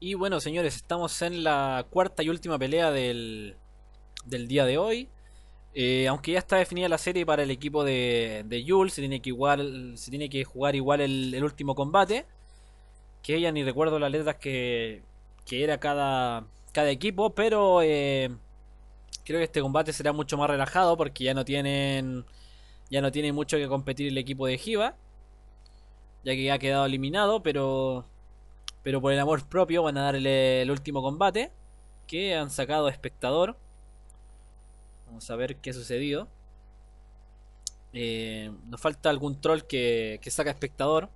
Y bueno, señores, estamos en la cuarta y última pelea del, día de hoy. Eh, aunque ya está definida la serie para el equipo de, de Jules, se tiene que, igual, se tiene que jugar igual el, último combate. Que ya ni recuerdo las letras que, que era cada, cada equipo, pero eh, creo que este combate será mucho más relajado porque ya no tienen, ya no tienen mucho que competir el equipo de Jiva. Ya que ya ha quedado eliminado, pero pero por el amor propio van a darle el último combate. Que han sacado espectador. Vamos a ver qué ha sucedido. Eh, nos falta algún troll que, que saca espectador.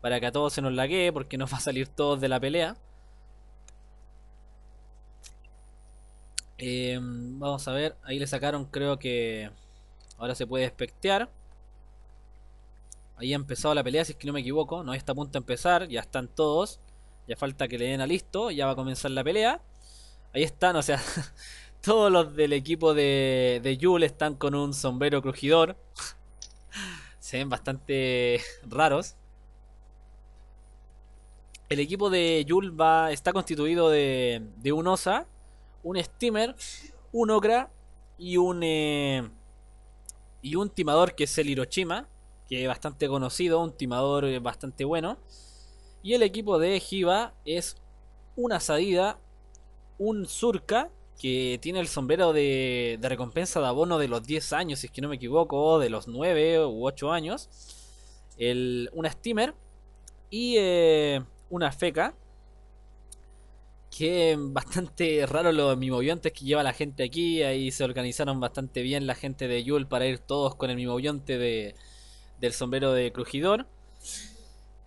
Para que a todos se nos laguee. Porque nos va a salir todos de la pelea. Eh, vamos a ver, ahí le sacaron, creo que ahora se puede espectear. Ahí ha empezado la pelea, si es que no me equivoco. No está a punto de empezar, ya están todos. Ya falta que le den a listo, ya va a comenzar la pelea. Ahí están, o sea, todos los del equipo de, de están con un sombrero crujidor. Se ven bastante raros. El equipo de Yul va, está constituido de, de un Osa, un Steamer, un Okra y un, eh, y un timador que es el Hiroshima, que es bastante conocido, un timador eh, bastante bueno. Y el equipo de Jiva es una salida, un Surca, que tiene el sombrero de, de, recompensa de abono de los 10 años, si es que no me equivoco, de los 9 u 8 años. una Steamer y eh, una Feca. Que bastante raro lo es que lleva la gente aquí. Ahí se organizaron bastante bien la gente de Yul para ir todos con el mimovionte de, del sombrero de crujidor.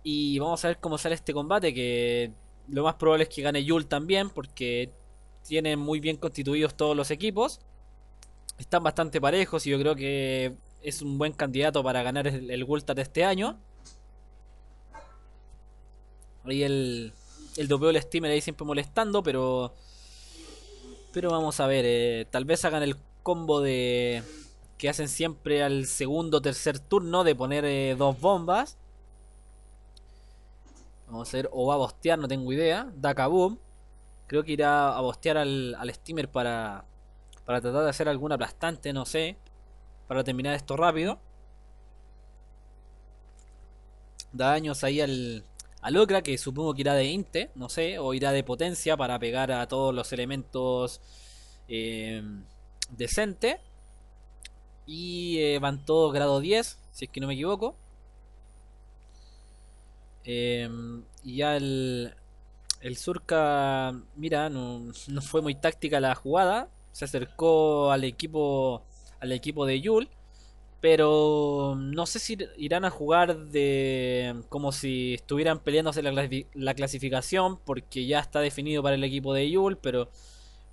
Y vamos a ver cómo sale este combate, que lo más probable es que gane Yul también, porque tienen muy bien constituidos todos los equipos. Están bastante parejos y yo creo que es un buen candidato para ganar el, el de este año. Ahí el, el del steamer ahí siempre molestando, pero... Pero vamos a ver, eh, tal vez hagan el combo de que hacen siempre al segundo o tercer turno de poner eh, dos bombas Vamos a ver, o va a bostear, no tengo idea. Da kaboom, Creo que irá a bostear al, steamer para, para tratar de hacer algún aplastante, no sé. Para terminar esto rápido. Da Daños ahí al, al Okra, que supongo que irá de Inte, no sé. O irá de potencia para pegar a todos los elementos eh, decente. Y eh, van todos grado 10, si es que no me equivoco. Em, y ya el, el Surca, mira, no, fue muy táctica la jugada. Se acercó al equipo, al equipo de Yul. Pero no sé si irán a jugar de como si estuvieran peleándose la, clasificación, porque ya está definido para el equipo de Yul. Pero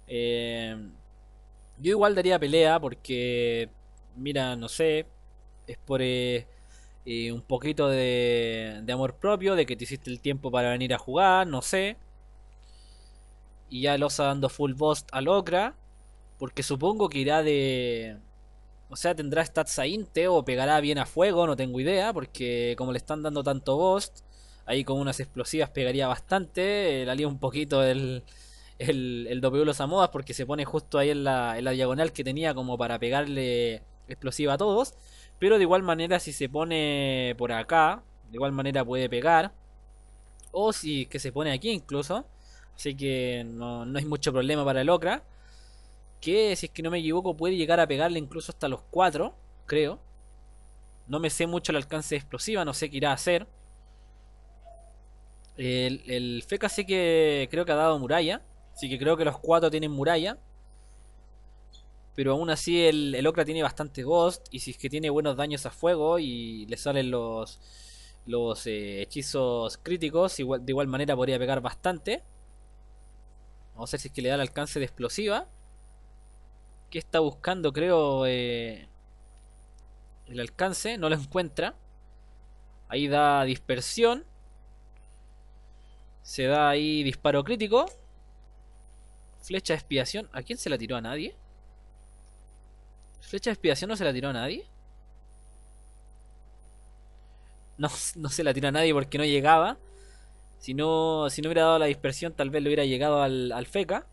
em, yo igual daría pelea, porque, mira, no sé, es por, eh, eh, un poquito de, amor propio, de que te hiciste el tiempo para venir a jugar, no sé. Y ya Losa dando full boss al Okra, porque supongo que irá de... O sea, tendrá stats a Inte o pegará bien a fuego, no tengo idea, porque como le están dando tanto boss. ahí con unas explosivas pegaría bastante, eh, Le alía un poquito el, el, el doble los Amodas porque se pone justo ahí en la, en la diagonal que tenía como para pegarle explosiva a todos. Pero de igual manera si se pone por acá, de igual manera puede pegar. O si que se pone aquí incluso. Así que no, no mucho problema para el Okra. Que si es que no me equivoco puede llegar a pegarle incluso hasta los 4, creo. No me sé mucho el alcance de explosiva, no sé qué irá a hacer. El, el Feca sé que creo que ha dado muralla. Así que creo que los 4 tienen muralla. Pero aún así el, el Okra tiene bastante Ghost. Y si es que tiene buenos daños a fuego y le salen los, los eh, hechizos críticos, igual, de igual manera podría pegar bastante. Vamos a ver si es que le da el alcance de explosiva. Que está buscando, creo, eh, el alcance. No lo encuentra. Ahí da dispersión. Se da ahí disparo crítico. Flecha de expiación. ¿A quién se la tiró? ¿A nadie? ¿Flecha de expiación no se la tiró a nadie? No, se la tiró a nadie porque no llegaba. Si no, si no hubiera dado la dispersión, tal vez le hubiera llegado al, feca.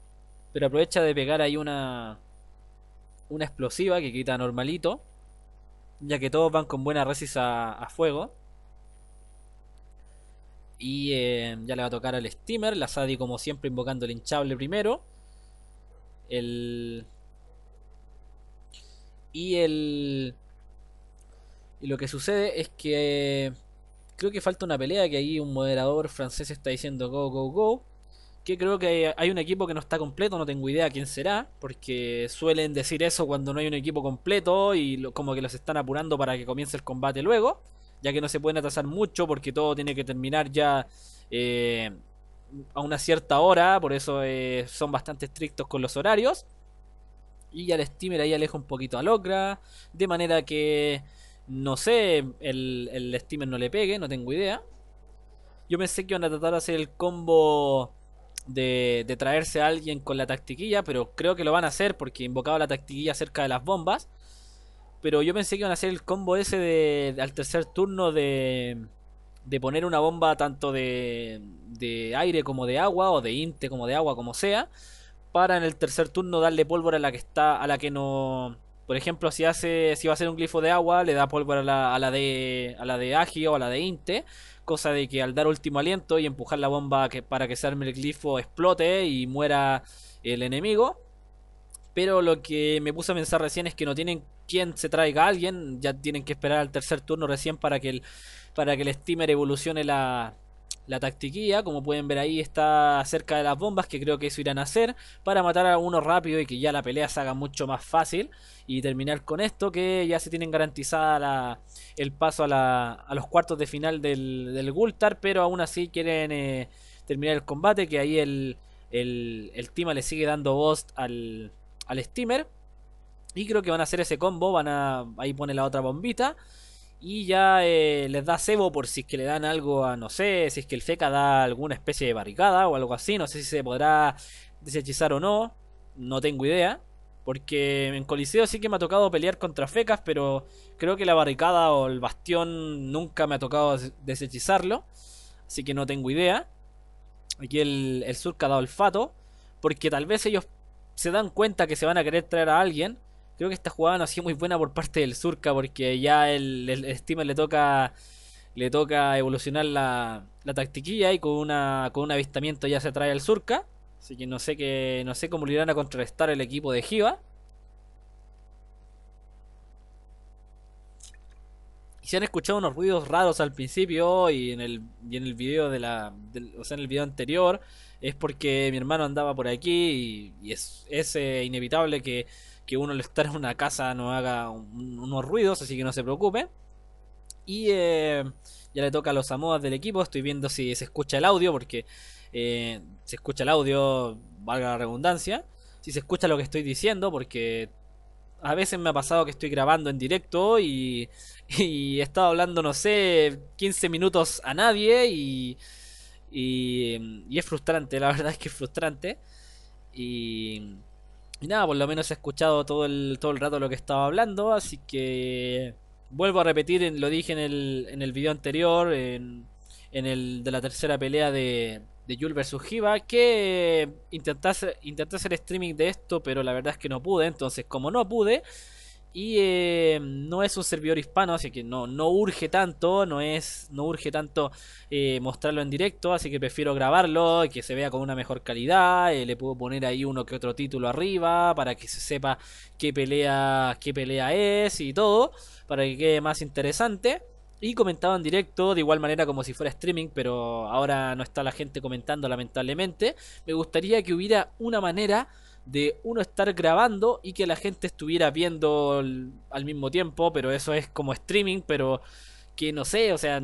Pero aprovecha de pegar ahí una. Una explosiva que quita normalito. Ya que todos van con buena resis a, fuego. Y eh, ya le va a tocar al Steamer. La Sadi, como siempre, invocando el hinchable primero. El, y Y lo que sucede es que. Creo que falta una pelea que ahí un moderador francés está diciendo go, go, go. Que creo que hay un equipo que no está completo, no tengo idea quién será, porque suelen decir eso cuando no hay un equipo completo y como que los están apurando para que comience el combate luego, ya que no se pueden atrasar mucho porque todo tiene que terminar ya eh, a una cierta hora, por eso eh, son bastante estrictos con los horarios y ya el steamer ahí aleja un poquito a logra de manera que, no sé, el, el steamer no le pegue, no tengo idea. Yo pensé que iban a tratar de hacer el combo de, de, traerse a alguien con la tactiquilla, pero creo que lo van a hacer porque invocaba la tactiquilla cerca de las bombas. Pero yo pensé que iban a hacer el combo ese de, al tercer turno de, de poner una bomba tanto de, de aire como de agua, o de inte como de agua, como sea, para en el tercer turno darle pólvora a la que está, a la que no. Por ejemplo, si hace, si va a ser un glifo de agua, le da pólvora a la, de a la de o a la de Inte, cosa de que al dar último aliento y empujar la bomba para que se arme el glifo explote y muera el enemigo. Pero lo que me puse a pensar recién es que no tienen quien se traiga a alguien, ya tienen que esperar al tercer turno recién para que el para que el steamer evolucione la la tactiquía, como pueden ver ahí, está cerca de las bombas, que creo que eso irán a hacer, para matar a uno rápido y que ya la pelea se haga mucho más fácil. Y terminar con esto, que ya se tienen garantizada el paso a, los cuartos de final del, del Gultar, pero aún así quieren eh, terminar el combate, que ahí el, el, le sigue dando voz al, al Steamer. Y creo que van a hacer ese combo, van a, ahí pone la otra bombita y ya eh, les da cebo por si es que le dan algo a, no sé, si es que el feca da alguna especie de barricada o algo así, no sé si se podrá desechizar o no, no tengo idea, porque en Coliseo sí que me ha tocado pelear contra fecas, pero creo que la barricada o el bastión nunca me ha tocado deshechizarlo, así que no tengo idea. Aquí el, el surca da olfato, porque tal vez ellos se dan cuenta que se van a querer traer a alguien Creo que esta jugada no ha sido muy buena por parte del Surca porque ya el, el, le toca le toca evolucionar la, la tactiquilla y con una con un avistamiento ya se trae al Surca. Así que no sé que no sé cómo le irán a contrarrestar el equipo de Giva. Y se han escuchado unos ruidos raros al principio y en el, y en el video de la. o sea, en el video anterior. Es porque mi hermano andaba por aquí y, es, es eh, inevitable que que uno al estar en una casa no haga unos ruidos, así que no se preocupe. Y eh, ya le toca a los amos del equipo, estoy viendo si se escucha el audio, porque eh, se escucha el audio, valga la redundancia, si se escucha lo que estoy diciendo, porque a veces me ha pasado que estoy grabando en directo y, he estado hablando, no sé, 15 minutos a nadie y, y, y es frustrante, la verdad es que es frustrante. Y y nada, por lo menos he escuchado todo el, todo el rato lo que estaba hablando, así que vuelvo a repetir, lo dije en el, en el video anterior, en, el de la tercera pelea de, de Yul vs. Hiva, que intenté hacer streaming de esto, pero la verdad es que no pude, entonces como no pude, y eh, no es un servidor hispano, así que no, no urge tanto, no es, no urge tanto eh, mostrarlo en directo, así que prefiero grabarlo, y que se vea con una mejor calidad, eh, le puedo poner ahí uno que otro título arriba para que se sepa qué pelea, qué pelea es y todo, para que quede más interesante. Y comentado en directo, de igual manera como si fuera streaming, pero ahora no está la gente comentando lamentablemente. Me gustaría que hubiera una manera de uno estar grabando y que la gente estuviera viendo al mismo tiempo, pero eso es como streaming, pero que no sé, o sea,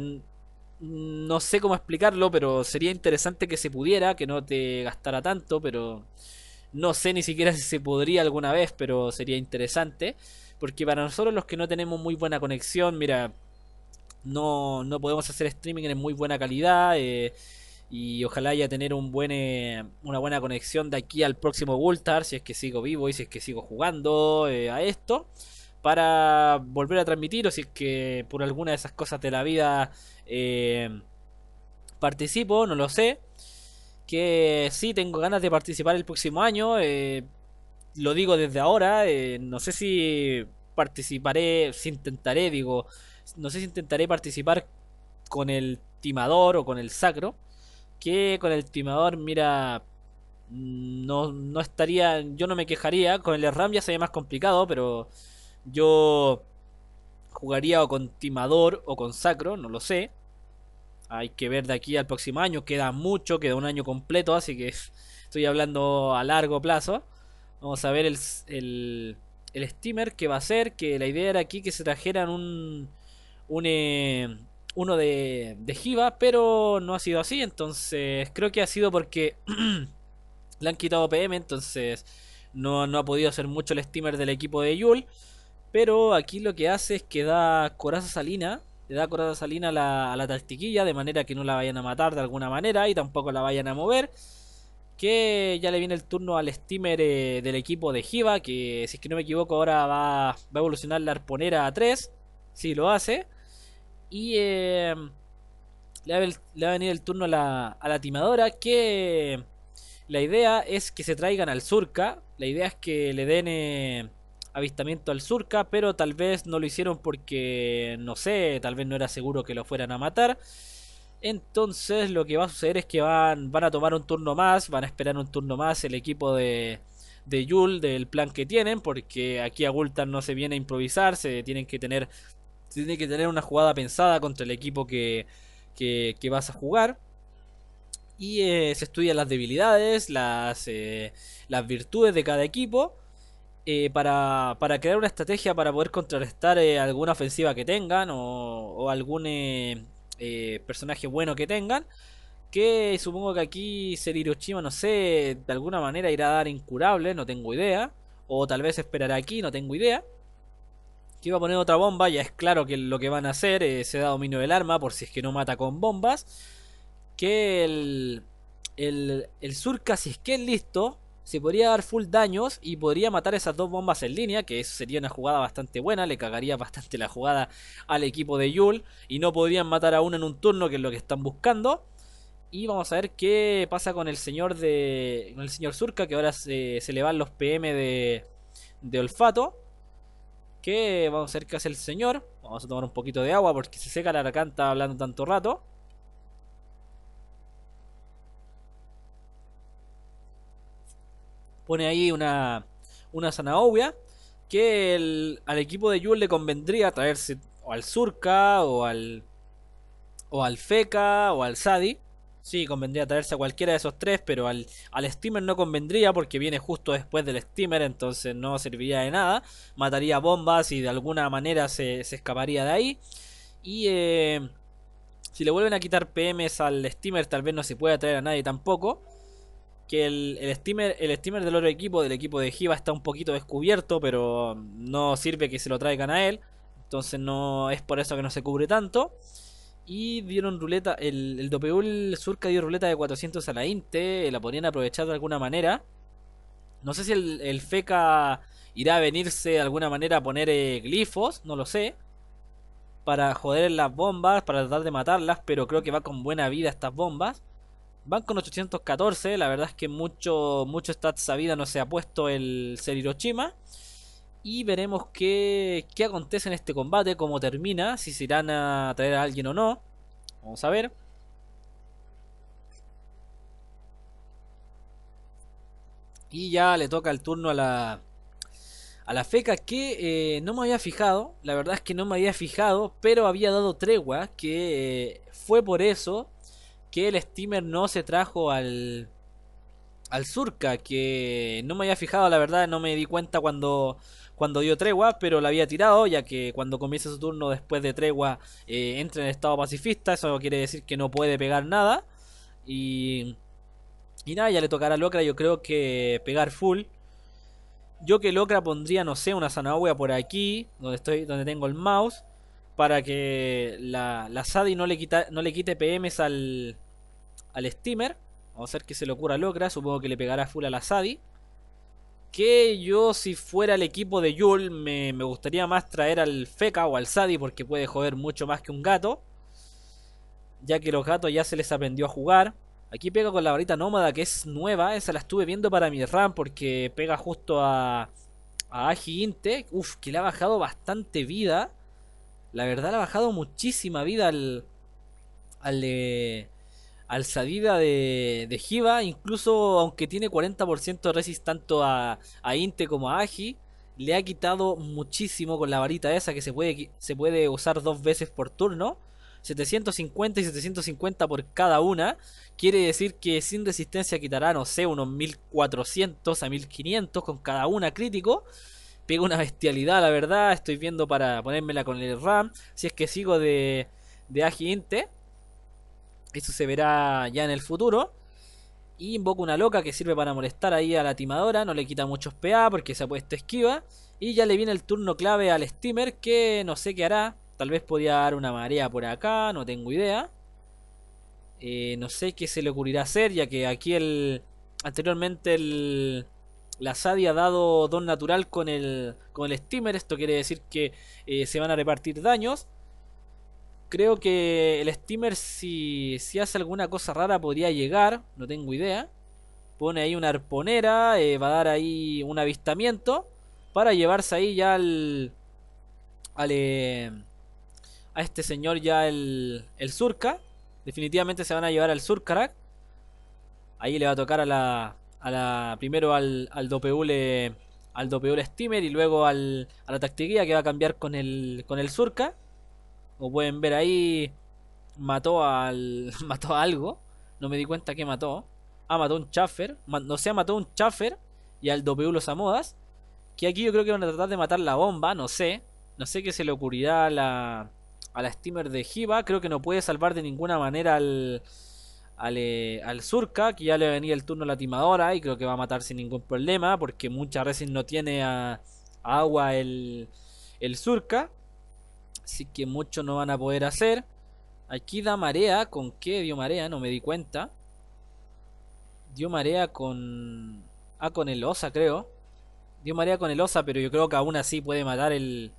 no sé cómo explicarlo, pero sería interesante que se pudiera, que no te gastara tanto, pero no sé ni siquiera si se podría alguna vez, pero sería interesante, porque para nosotros los que no tenemos muy buena conexión, mira, no, no podemos hacer streaming en muy buena calidad, eh, y ojalá ya tener un buen, eh, una buena conexión de aquí al próximo Gultar, si es que sigo vivo y si es que sigo jugando eh, a esto, para volver a transmitir o si es que por alguna de esas cosas de la vida eh, participo, no lo sé. Que sí, tengo ganas de participar el próximo año, lo digo desde ahora, no sé si participaré, si intentaré, digo, no sé si intentaré participar con el timador o con el sacro que con el timador, mira, no, estaría, yo no me quejaría, con el RAM ya sería más complicado, pero yo jugaría o con timador o con sacro, no lo sé. Hay que ver de aquí al próximo año, queda mucho, queda un año completo, así que estoy hablando a largo plazo. Vamos a ver el, el, el steamer que va a ser, que la idea era aquí que se trajeran un, un, eh, uno de, de pero no ha sido así. Entonces, creo que ha sido porque le han quitado PM, entonces no, no, ha podido hacer mucho el steamer del equipo de Yul. Pero aquí lo que hace es que da coraza salina, le da coraza salina a la, a de manera que no la vayan a matar de alguna manera y tampoco la vayan a mover. Que ya le viene el turno al steamer eh, del equipo de Jiva, que si es que no me equivoco ahora va, va a evolucionar la arponera a 3, si lo hace. Y eh, le, va, a venir el turno a la, timadora. Que la idea es que se traigan al Surca. La idea es que le den eh, avistamiento al Surca. Pero tal vez no lo hicieron porque, no sé, tal vez no era seguro que lo fueran a matar. Entonces lo que va a suceder es que van, van a tomar un turno más, van a esperar un turno más el equipo de, de Yul del plan que tienen, porque aquí a Gultan no se viene a improvisar, se tienen que tener tiene que tener una jugada pensada contra el equipo que, vas a jugar. Y eh, se estudian las debilidades, las, eh, las virtudes de cada equipo. Eh, para, crear una estrategia para poder contrarrestar alguna ofensiva que tengan o, algún personaje bueno que tengan. Que supongo que aquí ser Hiroshima, no sé, de alguna manera irá a dar incurable, no tengo idea. O tal vez esperará aquí, no tengo idea que iba a poner otra bomba, ya es claro que lo que van a hacer, eh, se da dominio del arma por si es que no mata con bombas, que el, el, el si es que es listo, se podría dar full daños y podría matar esas dos bombas en línea, que eso sería una jugada bastante buena, le cagaría bastante la jugada al equipo de Yul y no podrían matar a uno en un turno, que es lo que están buscando. Y vamos a ver qué pasa con el señor de. Con el señor Surca, que ahora se, se le van los PM de, de olfato que vamos a ver qué hace el señor. Vamos a tomar un poquito de agua porque se seca la aracanta hablando tanto rato. Pone ahí una, una zanahoria que al equipo de Jules le convendría traerse o al Surca o al, o al Feca o al Sadi Sí, convendría traerse a cualquiera de esos tres, pero al, al steamer no convendría porque viene justo después del steamer, entonces no serviría de nada. Mataría bombas y de alguna manera se, se escaparía de ahí. Y eh, si le vuelven a quitar PMs al steamer, tal vez no se pueda traer a nadie tampoco. Que el, el, steamer, el del otro equipo, del equipo de Jiva, está un poquito descubierto, pero no sirve que se lo traigan a él. Entonces no es por eso que no se cubre tanto y dieron ruleta, el, el Dopeul Surca dio ruleta de 400 a la Inte, eh, la podrían aprovechar de alguna manera. No sé si el, FECA irá a venirse de alguna manera a poner eh, glifos, no lo sé. Para joder las bombas, para tratar de matarlas, pero creo que va con buena vida estas bombas. Van con 814, la verdad es que mucho, mucho stats a vida no se ha puesto el ser Hiroshima. Y veremos qué, qué acontece en este combate, cómo termina, si se irán a traer a alguien o no. Vamos a ver. Y ya le toca el turno a la, a la feca que eh, no me había fijado, la verdad es que no me había fijado, pero había dado tregua, que eh, fue por eso que el steamer no se trajo al, al surca, que no me había fijado, la verdad no me di cuenta cuando, cuando dio tregua, pero la había tirado, ya que cuando comienza su turno después de tregua eh, entra en estado pacifista, eso quiere decir que no puede pegar nada. Y, y nada, ya le tocará a Locra, yo creo que pegar full. Yo que Locra pondría, no sé, una zanahoria por aquí, donde, estoy, donde tengo el mouse, para que la, la Sadi no le, quita, no le quite PMs al, al steamer. Vamos a ver que se lo cura Locra, supongo que le pegará full a la Sadi que yo si fuera el equipo de Yul me, me gustaría más traer al Feca o al Sadi porque puede joder mucho más que un gato. Ya que los gatos ya se les aprendió a jugar. Aquí pega con la varita nómada que es nueva. Esa la estuve viendo para mi RAM porque pega justo a, a Intek. Uf, que le ha bajado bastante vida. La verdad le ha bajado muchísima vida al... Al al salida de, de incluso aunque tiene 40% de resist tanto a, Inte como a Aji, le ha quitado muchísimo con la varita esa que se puede, usar dos veces por turno. 750 y 750 por cada una. Quiere decir que sin resistencia quitará, no sé, unos 1400 a 1500 con cada una crítico. Pega una bestialidad, la verdad. Estoy viendo para ponérmela con el RAM. Si es que sigo de, de Inte. Eso se verá ya en el futuro. Y invoca una loca que sirve para molestar ahí a la timadora. No le quita muchos PA porque se ha puesto esquiva. Y ya le viene el turno clave al steamer que no sé qué hará. Tal vez podía dar una marea por acá, no tengo idea. Eh, no sé qué se le ocurrirá hacer, ya que aquí el. Anteriormente el. La Sadie ha dado don natural con el, con el steamer. Esto quiere decir que eh, se van a repartir daños. Creo que el steamer, si, si hace alguna cosa rara, podría llegar. No tengo idea. Pone ahí una arponera. Eh, va a dar ahí un avistamiento. Para llevarse ahí ya al. al eh, a este señor ya el. El Surca. Definitivamente se van a llevar al Surkarak. Ahí le va a tocar a la. A la primero al, al Dopeule. Al Steamer. Y luego al, a la Tactiquía que va a cambiar con el. Con el Surca. Como pueden ver ahí, mató al. mató a algo. No me di cuenta que mató. Ah, mató un chaffer. No sé, mató un chaffer y al los modas. Que aquí yo creo que van a tratar de matar la bomba, no sé. No sé qué se le ocurrirá a la, a la steamer de Jiva. Creo que no puede salvar de ninguna manera al, al, eh, al Surca, que ya le venía el turno a la timadora y creo que va a matar sin ningún problema, porque muchas veces no tiene agua el, el Surca. Así que mucho no van a poder hacer. Aquí da marea. ¿Con qué dio marea? No me di cuenta. Dio marea con... Ah, con el osa, creo. Dio marea con el osa, pero yo creo que aún así puede matar el...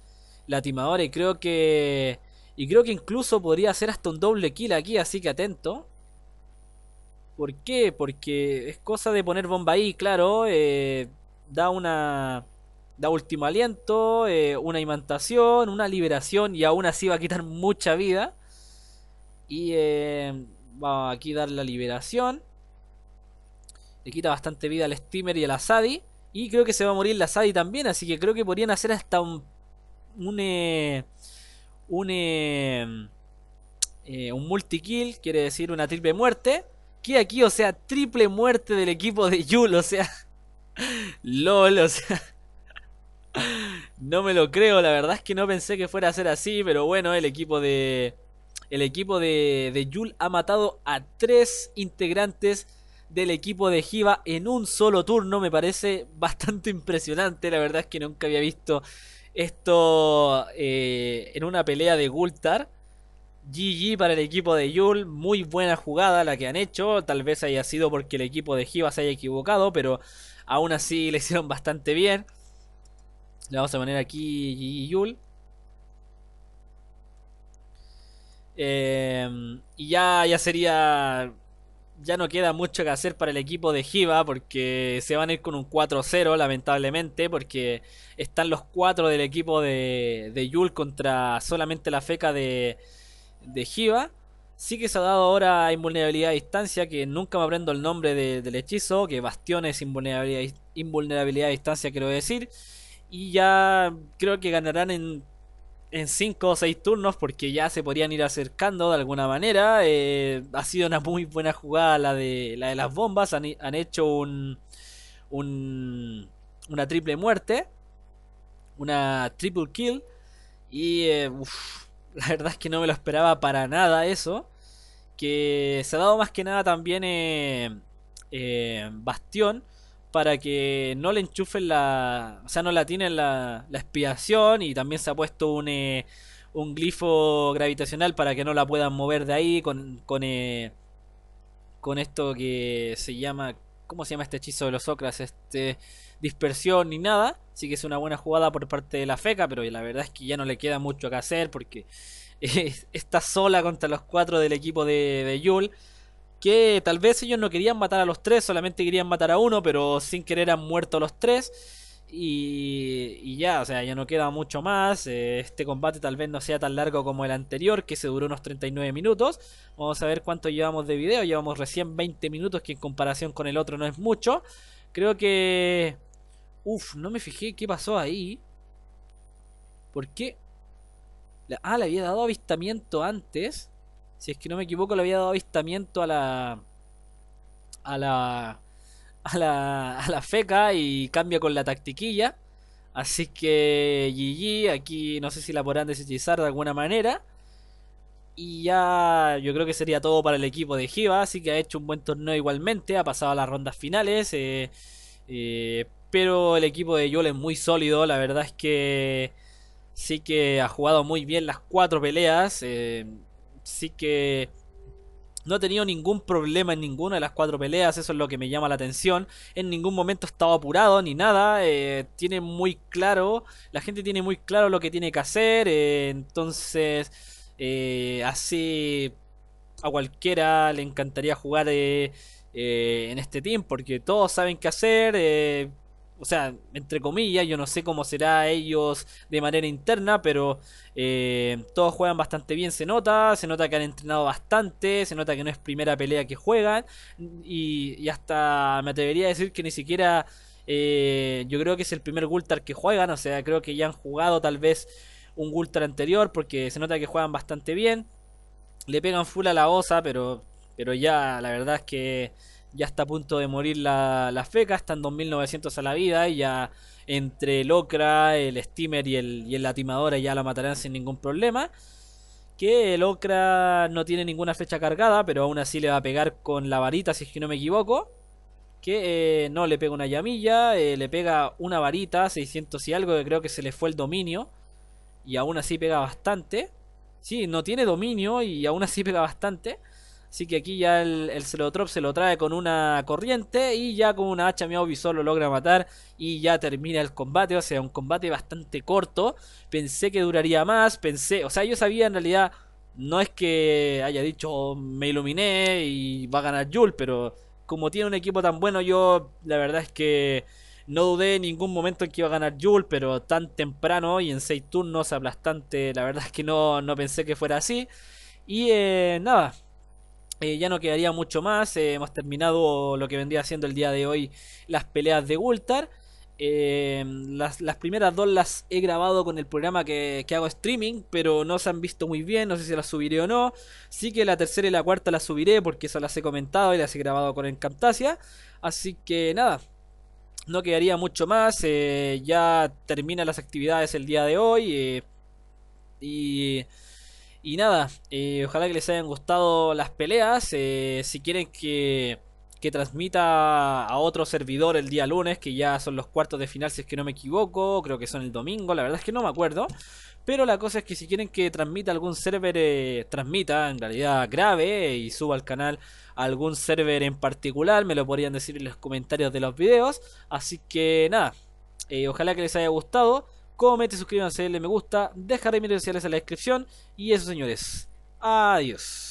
Latimador y creo que... Y creo que incluso podría hacer hasta un doble kill aquí, así que atento. ¿Por qué? Porque es cosa de poner bomba ahí, claro. Eh, da una da último aliento, eh, una imantación, una liberación y aún así va a quitar mucha vida. Y eh, vamos aquí a dar la liberación. Le quita bastante vida al Steamer y a la Sadi. Y creo que se va a morir la Sadi también, así que creo que podrían hacer hasta un... Un... Eh, un, eh, un multi-kill, quiere decir una triple muerte. Que aquí, o sea, triple muerte del equipo de Yul, o sea... LOL, o sea... No me lo creo, la verdad es que no pensé que fuera a ser así, pero bueno, el equipo de. El equipo de, de Yul ha matado a tres integrantes del equipo de Jiva en un solo turno. Me parece bastante impresionante. La verdad es que nunca había visto esto eh, en una pelea de Gultar. GG para el equipo de Yul, muy buena jugada la que han hecho, tal vez haya sido porque el equipo de Jiva se haya equivocado, pero aún así le hicieron bastante bien. Le vamos a poner aquí Yul. Em, y ya, ya sería. Ya no queda mucho que hacer para el equipo de Jiva porque se van a ir con un 4-0, lamentablemente, porque están los 4 del equipo de, Yul contra solamente la feca de, de Sí que se ha dado ahora invulnerabilidad a distancia, que nunca me aprendo el nombre del hechizo, que bastiones invulnerabilidad, invulnerabilidad a distancia, quiero decir. Y ya creo que ganarán en, en 5 o 6 turnos porque ya se podrían ir acercando de alguna manera. Eh, ha sido una muy buena jugada la de, la de las bombas. Han, hecho un, un, una triple muerte. Una triple kill. Y eh, la verdad es que no me lo esperaba para nada eso. Que se ha dado más que nada también eh, eh Bastión para que no le enchufen la. O sea, no la tienen la, la expiación. Y también se ha puesto un, eh, un glifo gravitacional para que no la puedan mover de ahí. Con, con, eh, con esto que se llama. ¿Cómo se llama este hechizo de los Ocras? Este. Dispersión ni nada. Así que es una buena jugada por parte de la FECA. Pero la verdad es que ya no le queda mucho que hacer. Porque está sola contra los cuatro del equipo de, de Yul que tal vez ellos no querían matar a los tres, solamente querían matar a uno, pero sin querer han muerto los tres. Y, ya, o sea, ya no queda mucho más. Eh, este combate tal vez no sea tan largo como el anterior, que se duró unos 39 minutos. Vamos a ver cuánto llevamos de video. Llevamos recién 20 minutos, que en comparación con el otro no es mucho. Creo que... Uf, no me fijé qué pasó ahí. ¿Por qué? Ah, le había dado avistamiento antes si es que no me equivoco, le había dado avistamiento a la. a la. a la, a la feca y cambia con la tactiquilla. Así que GG, aquí no sé si la podrán desechizar de alguna manera. Y ya yo creo que sería todo para el equipo de Giva. así que ha hecho un buen torneo igualmente, ha pasado a las rondas finales. Eh, eh, pero el equipo de Yol es muy sólido, la verdad es que sí que ha jugado muy bien las cuatro peleas. Eh, Así que no he tenido ningún problema en ninguna de las cuatro peleas, eso es lo que me llama la atención. En ningún momento he estado apurado ni nada, eh, tiene muy claro, la gente tiene muy claro lo que tiene que hacer, eh, entonces eh, así a cualquiera le encantaría jugar en este team porque todos saben qué hacer o sea, entre comillas, yo no sé cómo será ellos de manera interna, pero eh, todos juegan bastante bien, se nota, se nota que han entrenado bastante, se nota que no es primera pelea que juegan, y, hasta me atrevería a decir que ni siquiera eh, yo creo que es el primer Gultar que juegan, o sea, creo que ya han jugado tal vez un Gultar anterior, porque se nota que juegan bastante bien, le pegan full a la osa, pero, pero ya la verdad es que ya está a punto de morir la, la feca, están 2.900 a la vida y ya entre el Ocra, el Steamer y el, y el ya la matarán sin ningún problema. Que el Ocra no tiene ninguna fecha cargada, pero aún así le va a pegar con la varita, si es que no me equivoco. Que eh, no le pega una llamilla, eh, le pega una varita, 600 y algo, que creo que se le fue el dominio. Y aún así pega bastante. Sí, no tiene dominio y aún así pega bastante. Así que aquí ya el, el Celotrop se lo trae con una corriente y ya con una hacha mi Visor lo logra matar y ya termina el combate. O sea, un combate bastante corto. Pensé que duraría más, pensé, o sea, yo sabía en realidad, no es que haya dicho oh, me iluminé y va a ganar Jules, pero como tiene un equipo tan bueno, yo la verdad es que no dudé en ningún momento en que iba a ganar Jules, pero tan temprano y en seis turnos aplastante, la verdad es que no, no pensé que fuera así. Y eh, nada, eh, ya no quedaría mucho más. Eh, hemos terminado lo que vendría siendo el día de hoy las peleas de Gultar. Eh, las, las, primeras dos las he grabado con el programa que, hago streaming, pero no se han visto muy bien, no sé si las subiré o no. Sí que la tercera y la cuarta las subiré porque eso las he comentado y las he grabado con Encantasia. Así que nada, no quedaría mucho más. ya terminan las actividades el día de hoy. y y nada, eh, ojalá que les hayan gustado las peleas. Eh, si quieren que, que, transmita a otro servidor el día lunes, que ya son los cuartos de final, si es que no me equivoco, creo que son el domingo, la verdad es que no me acuerdo. Pero la cosa es que si quieren que transmita algún server, eh, transmita en realidad grave y suba al canal algún server en particular, me lo podrían decir en los comentarios de los videos. Así que nada, ojalá que les haya gustado. Comente, suscríbanse, denle me gusta, dejaré mis redes sociales en la descripción. Y eso, señores. Adiós.